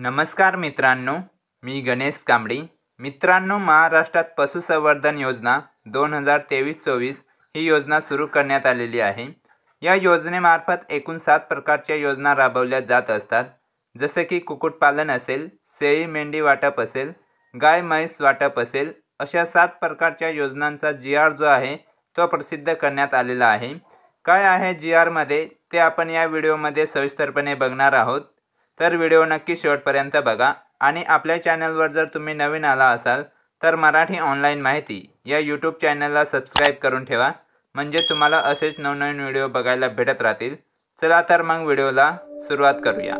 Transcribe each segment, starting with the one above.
नमस्कार मित्रांनो मी गणेश कांबळी मित्रांनो महाराष्ट्रात पशुसंवर्धन योजना दोन हजार तेवीस चोवीस ही योजना सुरू करण्यात आलेली आहे या योजनेमार्फत एकूण सात प्रकारच्या योजना राबवल्या जात असतात जसे की कुक्कुटपालन असेल शेळी मेंढी वाटप असेल गाय म्हैस वाटप असेल अशा सात प्रकारच्या योजनांचा जी आर जो आहे तो प्रसिद्ध करण्यात आलेला आहे काय आहे जी आरमध्ये ते आपण या व्हिडिओमध्ये सविस्तरपणे बघणार आहोत तर व्हिडिओ नक्की शेवटपर्यंत बघा आणि आपल्या चॅनलवर जर तुम्ही नवीन आला असाल तर मराठी ऑनलाईन माहिती या यूट्यूब चॅनलला सबस्क्राईब करून ठेवा म्हणजे तुम्हाला असेच नवनवीन व्हिडिओ बघायला भेटत राहतील चला तर मग व्हिडिओला सुरुवात करूया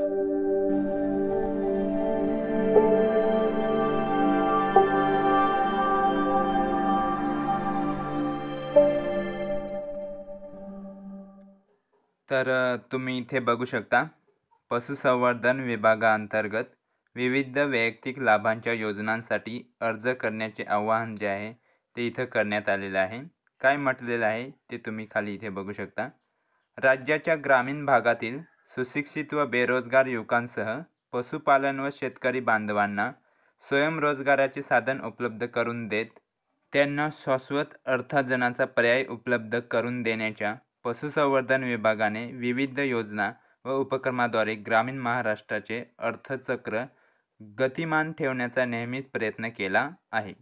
तर तुम्ही इथे बघू शकता पशुसंवर्धन विभागांतर्गत विविध वैयक्तिक लाभांच्या योजनांसाठी अर्ज करण्याचे आवाहन जे आहे ते इथं करण्यात आलेलं आहे काय म्हटलेलं आहे ते तुम्ही खाली इथे बघू शकता राज्याच्या ग्रामीण भागातील सुशिक्षित व बेरोजगार युवकांसह पशुपालन व शेतकरी बांधवांना स्वयंरोजगाराचे साधन उपलब्ध करून देत त्यांना शाश्वत अर्थार्जनाचा पर्याय उपलब्ध करून देण्याच्या पशुसंवर्धन विभागाने विविध योजना व उपक्रमाद्वारे ग्रामीण महाराष्ट्राचे अर्थचक्र गतिमान ठेवण्याचा नेहमीच प्रयत्न केला आहे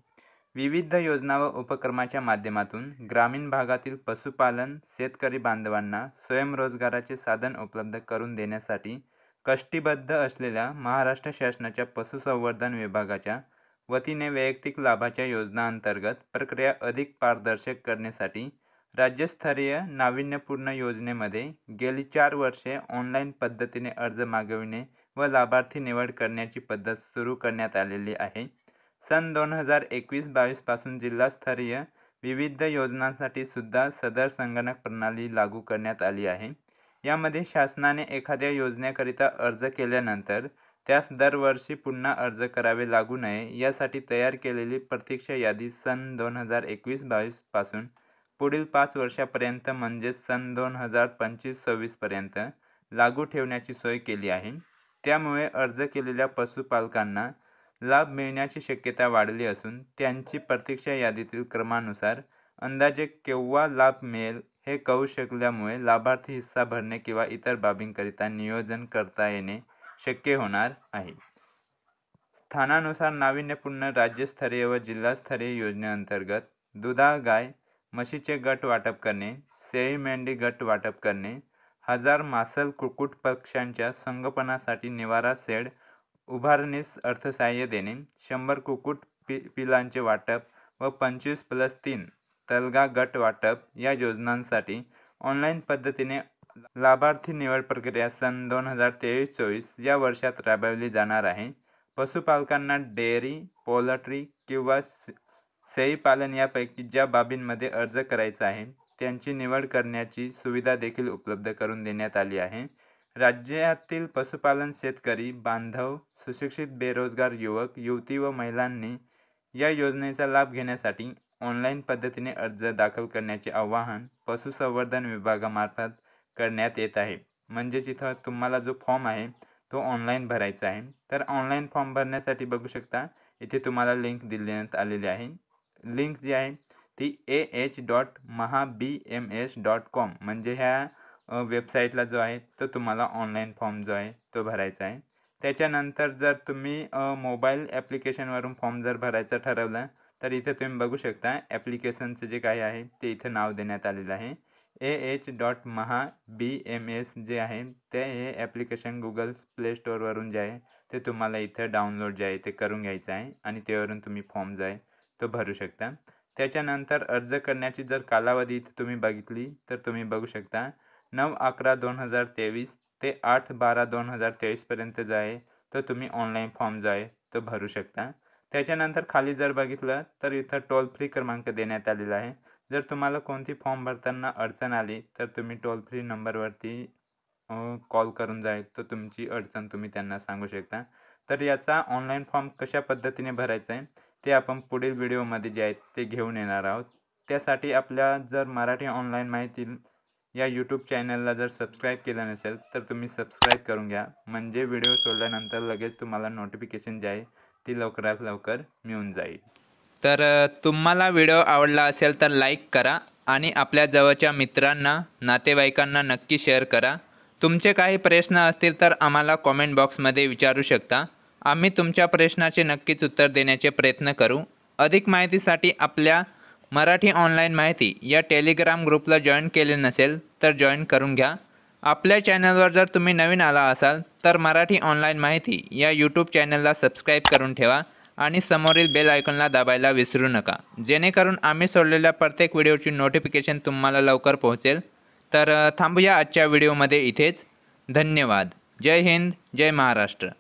विविध योजना व उपक्रमाच्या माध्यमातून ग्रामीण भागातील पशुपालन शेतकरी बांधवांना स्वयंरोजगाराचे साधन उपलब्ध करून देण्यासाठी कष्टीबद्ध असलेल्या महाराष्ट्र शासनाच्या पशुसंवर्धन विभागाच्या वतीने वैयक्तिक लाभाच्या योजनाअंतर्गत प्रक्रिया अधिक पारदर्शक करण्यासाठी राज्यस्तरीय नाविन्यपूर्ण योजनेमध्ये गेली चार वर्षे ऑनलाईन पद्धतीने अर्ज मागविणे व लाभार्थी निवड करण्याची पद्धत सुरू करण्यात आलेली आहे सन दोन हजार एकवीस बावीसपासून जिल्हास्तरीय विविध योजनांसाठी सुद्धा सदर संगणक प्रणाली लागू करण्यात आली आहे यामध्ये शासनाने एखाद्या योजनेकरिता अर्ज केल्यानंतर त्यास दरवर्षी पुन्हा अर्ज करावे लागू नये यासाठी तयार केलेली प्रतीक्षा यादी सन दोन हजार एकवीस बावीसपासून पुढील पाच वर्षापर्यंत म्हणजेच सन दोन हजार पंचवीस सव्वीसपर्यंत लागू ठेवण्याची सोय केली आहे त्यामुळे अर्ज केलेल्या पशुपालकांना लाभ मिळण्याची शक्यता वाढली असून त्यांची प्रतीक्षा यादीतील क्रमानुसार अंदाजे केव्हा लाभ मिळेल हे कळू शकल्यामुळे लाभार्थी हिस्सा भरणे किंवा इतर बाबींकरिता नियोजन करता येणे शक्य होणार आहे स्थानानुसार नाविन्यपूर्ण राज्यस्तरीय व जिल्हास्तरीय योजनेअंतर्गत दुधा गाय म्हशीचे गट वाटप करणे शेळी मेंढी गट वाटप करणे हजार मासल कुक्कुट पक्ष्यांच्या संगोपनासाठी निवारा शेड उभारणीस अर्थसहाय्य देणे शंभर कुक्कुट पि पिलांचे वाटप व पंचवीस प्लस तीन तलगा गट वाटप या योजनांसाठी ऑनलाईन पद्धतीने लाभार्थी निवड प्रक्रिया सन दोन हजार तेवीस चोवीस या वर्षात राबवली जाणार आहे पशुपालकांना डेअरी पोल्ट्री किंवा सई पालन यापैकी ज्या बाबींमध्ये अर्ज करायचा आहे त्यांची निवड करण्याची सुविधा देखील उपलब्ध करून देण्यात आली आहे राज्यातील पशुपालन शेतकरी बांधव सुशिक्षित बेरोजगार युवक युवती व महिलांनी या योजनेचा लाभ घेण्यासाठी ऑनलाईन पद्धतीने अर्ज दाखल करण्याचे आवाहन पशुसंवर्धन विभागामार्फत करण्यात येत आहे म्हणजेच इथं तुम्हाला जो फॉर्म आहे तो ऑनलाईन भरायचा आहे तर ऑनलाईन फॉर्म भरण्यासाठी बघू शकता इथे तुम्हाला लिंक देण्यात आलेली आहे लिंक जी आहे ती A H dot Maha B M S dot com म्हणजे ह्या वेबसाईटला जो आहे तो तुम्हाला ऑनलाईन फॉर्म जो आहे तो भरायचा आहे त्याच्यानंतर जर तुम्ही मोबाईल ॲप्लिकेशनवरून फॉर्म जर भरायचा ठरवलं तर इथे तुम्ही बघू शकता ॲप्लिकेशनचं जे काय आहे ते इथं नाव देण्यात आलेलं आहे A H dot Maha B M S जे आहे ते हे ॲप्लिकेशन गुगल प्ले स्टोअरवरून जे आहे ते तुम्हाला इथं डाउनलोड जे आहे ते करून घ्यायचं आहे आणि तेवरून तुम्ही फॉर्म जो आहे तो भरू शकता त्याच्यानंतर अर्ज करण्याची जर कालावधी तुम्ही बघितली तर तुम्ही बघू शकता नऊ अकरा दोन हजार तेवीस ते आठ बारा दोन हजार तेवीसपर्यंत जो आहे तो तुम्ही ऑनलाईन फॉर्म जो आहे तो भरू शकता त्याच्यानंतर खाली जर बघितलं तर इथं टोल फ्री क्रमांक देण्यात आलेला आहे जर तुम्हाला कोणती फॉर्म भरताना अडचण आली तर तुम्ही टोल फ्री नंबरवरती कॉल करून जाईल तो तुमची अडचण तुम्ही त्यांना सांगू शकता तर याचा ऑनलाईन फॉर्म कशा पद्धतीने भरायचा आहे ते आपण पुढील व्हिडिओमध्ये जे आहेत ते घेऊन येणार आहोत त्यासाठी आपल्या जर मराठी ऑनलाईन माहिती या यूट्यूब चॅनलला जर सबस्क्राईब केलं नसेल तर तुम्ही सबस्क्राईब करून घ्या म्हणजे व्हिडिओ सोडल्यानंतर लगेच तुम्हाला नोटिफिकेशन जे आहे ती लवकरात लवकर मिळून जाईल तर तुम्हाला व्हिडिओ आवडला असेल तर लाईक करा आणि आपल्या जवळच्या मित्रांना नातेवाईकांना नक्की शेअर करा तुमचे काही प्रश्न असतील तर आम्हाला कॉमेंट बॉक्समध्ये विचारू शकता आम्ही तुमच्या प्रश्नाचे नक्कीच उत्तर देण्याचे प्रयत्न करू अधिक माहितीसाठी आपल्या मराठी ऑनलाईन माहिती या टेलिग्राम ग्रुपला जॉईन केले नसेल तर जॉईन करून घ्या आपल्या चॅनलवर जर तुम्ही नवीन आला असाल तर मराठी ऑनलाईन माहिती या यूट्यूब चॅनलला सबस्क्राईब करून ठेवा आणि समोरील बेल आयकॉनला दाबायला विसरू नका जेणेकरून आम्ही सोडलेल्या प्रत्येक व्हिडिओची नोटिफिकेशन तुम्हाला लवकर पोहोचेल तर थांबूया आजच्या व्हिडिओमध्ये इथेच धन्यवाद जय हिंद जय महाराष्ट्र